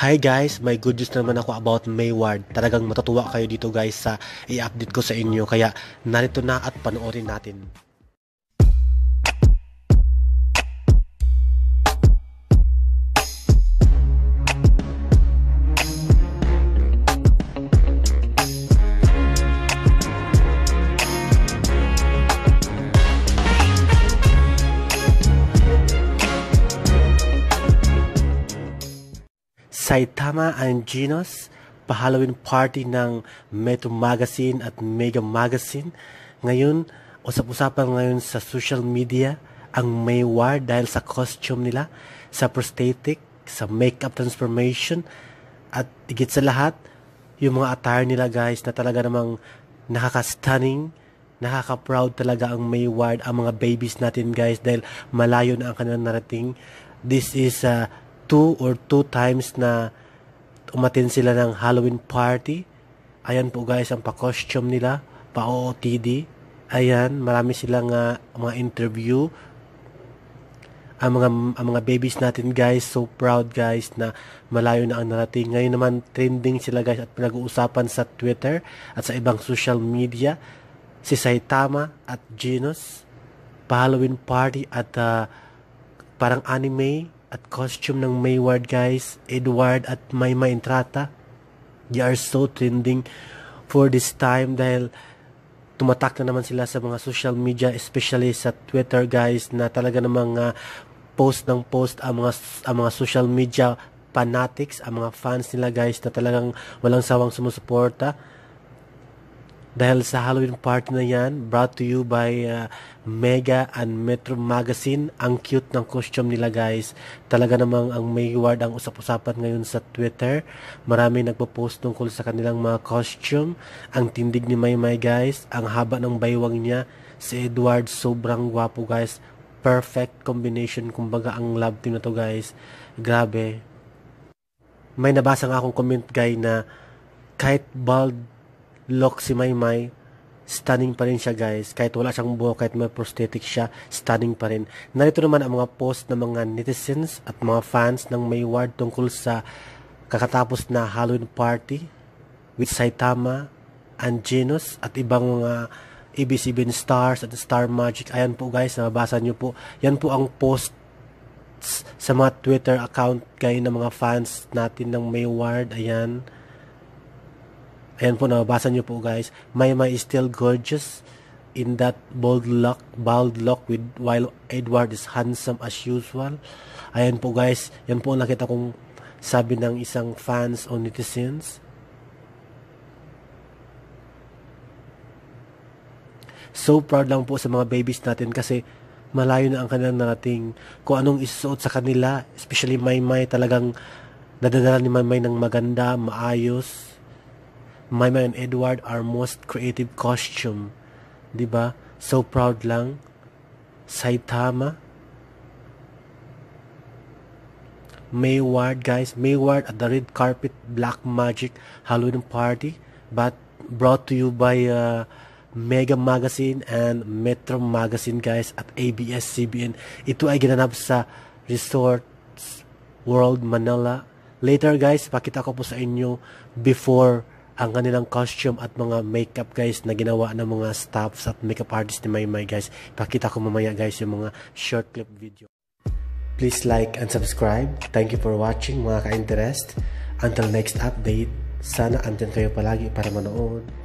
Hi guys, may good news naman ako about Mayward. Talagang matutuwa kayo dito guys sa i-update ko sa inyo. Kaya narito na at panoorin natin. Saitama and Genos, pa-Halloween party ng Metro Magazine at Mega Magazine. Ngayon, usap-usapan ngayon sa social media ang may Maywar dahil sa costume nila, sa prosthetic, sa makeup transformation, at higit sa lahat, yung mga attire nila guys na talaga namang nakaka-stunning, nakaka-proud talaga ang may ward, ang mga babies natin guys dahil malayo na ang kanilang narating. This is uh, two or two times na umatin sila ng Halloween party. Ayan po guys ang pa-costume nila, pa-OOTD. Ayan, marami silang uh, mga interview. Ang mga, ang mga babies natin guys, so proud guys na malayo na ang narating. Ngayon naman trending sila guys at pinag-uusapan sa Twitter at sa ibang social media. Si Saitama at Genos, pa-Halloween party at uh, parang anime at costume ng Mayward guys, Edward at Mayma Entrata. They are so trending for this time dahil tumatak na naman sila sa mga social media, especially sa Twitter guys na talaga namang uh, post ng post ang mga, ang mga social media fanatics, ang mga fans nila guys na talagang walang sawang sumusuporta. Ah dahil sa Halloween party na yan, brought to you by uh, Mega and Metro Magazine. Ang cute ng costume nila guys. Talaga namang ang May Ward ang usap-usapan ngayon sa Twitter. Marami nagpo-post tungkol sa kanilang mga costume. Ang tindig ni Maymay guys, ang haba ng baywang niya. Si Edward sobrang gwapo guys. Perfect combination kumbaga ang love team na to guys. Grabe. May nabasa nga akong comment guy na kahit bald look si Maymay. Stunning pa rin siya guys. Kahit wala siyang buhok, kahit may prosthetic siya, stunning pa rin. Narito naman ang mga post ng mga netizens at mga fans ng Mayward tungkol sa kakatapos na Halloween party with Saitama, Angenos at ibang mga ABC ABCBN stars at Star Magic. Ayan po guys, nababasa niyo po. Yan po ang post sa mga Twitter account kayo ng mga fans natin ng Mayward. Ayan. Ayan po, nababasa nyo po guys. Maymay is still gorgeous in that bold lock, bald lock with while Edward is handsome as usual. Ayan po guys, yan po nakita kong sabi ng isang fans on netizens. So proud lang po sa mga babies natin kasi malayo na ang kanilang narating. Kung anong isusuot sa kanila, especially Maymay, talagang nadadala ni Maymay ng maganda, maayos, Maima and Edward are most creative costume. ba? Diba? So proud lang. Saitama. Mayward, guys. Mayward at the red carpet black magic Halloween party. But brought to you by uh, Mega Magazine and Metro Magazine, guys, at ABS-CBN. Ito ay ginanap sa Resorts World Manila. Later, guys, pakita ko po sa inyo before ang kanilang costume at mga makeup guys na ginawa ng mga staffs at makeup artists ni Maymay guys. Pakita ko mamaya guys yung mga short clip video. Please like and subscribe. Thank you for watching mga ka-interest. Until next update, sana andyan kayo palagi para manood.